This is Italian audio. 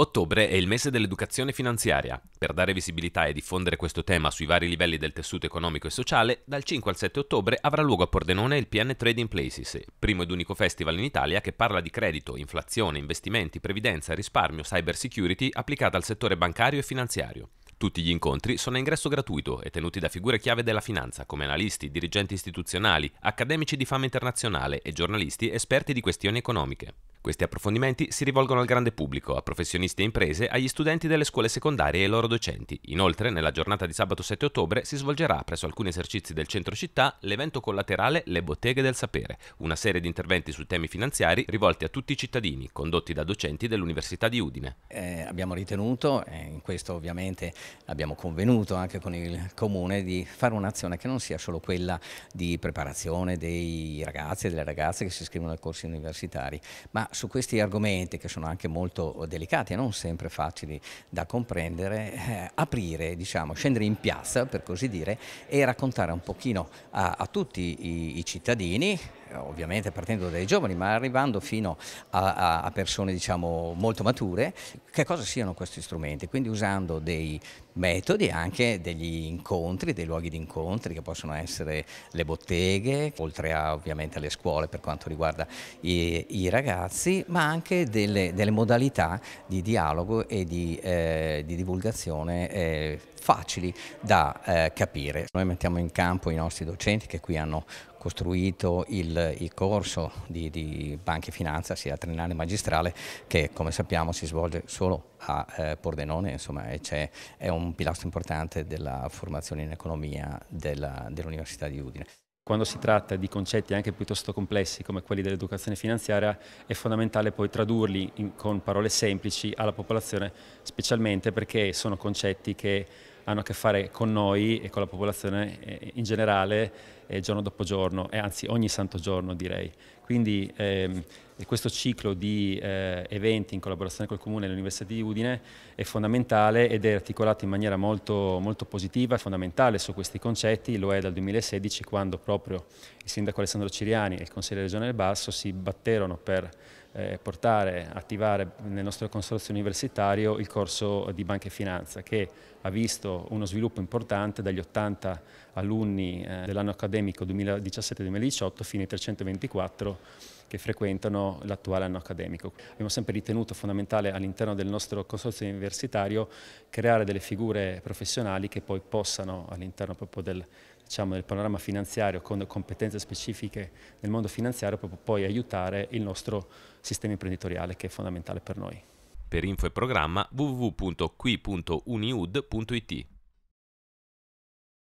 Ottobre è il mese dell'educazione finanziaria. Per dare visibilità e diffondere questo tema sui vari livelli del tessuto economico e sociale, dal 5 al 7 ottobre avrà luogo a Pordenone il PN Trading Places, primo ed unico festival in Italia che parla di credito, inflazione, investimenti, previdenza, risparmio, cyber security applicata al settore bancario e finanziario. Tutti gli incontri sono a ingresso gratuito e tenuti da figure chiave della finanza come analisti, dirigenti istituzionali, accademici di fama internazionale e giornalisti esperti di questioni economiche. Questi approfondimenti si rivolgono al grande pubblico, a professionisti e imprese, agli studenti delle scuole secondarie e ai loro docenti. Inoltre, nella giornata di sabato 7 ottobre si svolgerà presso alcuni esercizi del centro città l'evento collaterale Le botteghe del sapere, una serie di interventi su temi finanziari rivolti a tutti i cittadini, condotti da docenti dell'Università di Udine. Eh, abbiamo ritenuto, eh, in questo ovviamente abbiamo convenuto anche con il comune di fare un'azione che non sia solo quella di preparazione dei ragazzi e delle ragazze che si iscrivono ai corsi universitari, ma su questi argomenti che sono anche molto delicati e non sempre facili da comprendere, eh, aprire, diciamo, scendere in piazza per così dire e raccontare un pochino a, a tutti i, i cittadini eh, ovviamente partendo dai giovani, ma arrivando fino a, a persone diciamo, molto mature, che cosa siano questi strumenti. Quindi usando dei metodi anche degli incontri, dei luoghi di incontri che possono essere le botteghe, oltre a, ovviamente alle scuole per quanto riguarda i, i ragazzi, ma anche delle, delle, modalità di dialogo e di, eh, di divulgazione eh, facili da eh, capire. Noi mettiamo in campo i nostri docenti che qui hanno costruito il, il corso di, di, Banca e Finanza, sia triennale e magistrale, che come sappiamo si svolge solo a eh, Pordenone, insomma, è, è un pilastro importante della formazione in economia dell'Università dell di Udine quando si tratta di concetti anche piuttosto complessi come quelli dell'educazione finanziaria è fondamentale poi tradurli in, con parole semplici alla popolazione specialmente perché sono concetti che hanno a che fare con noi e con la popolazione eh, in generale eh, giorno dopo giorno, e anzi ogni santo giorno direi. Quindi ehm, questo ciclo di eh, eventi in collaborazione col Comune e l'Università di Udine è fondamentale ed è articolato in maniera molto, molto positiva e fondamentale su questi concetti, lo è dal 2016 quando proprio il Sindaco Alessandro Ciriani e il Consigliere regionale del Basso si batterono per eh, portare, attivare nel nostro consorzio universitario il corso di Banca e Finanza che ha visto uno sviluppo importante dagli 80 alunni eh, dell'anno accademico accademico 2017-2018 fino ai 324 che frequentano l'attuale anno accademico. Abbiamo sempre ritenuto fondamentale all'interno del nostro consorzio universitario creare delle figure professionali che poi possano all'interno proprio del, diciamo, del panorama finanziario con competenze specifiche nel mondo finanziario proprio poi aiutare il nostro sistema imprenditoriale che è fondamentale per noi. Per info e programma www.qui.uniud.it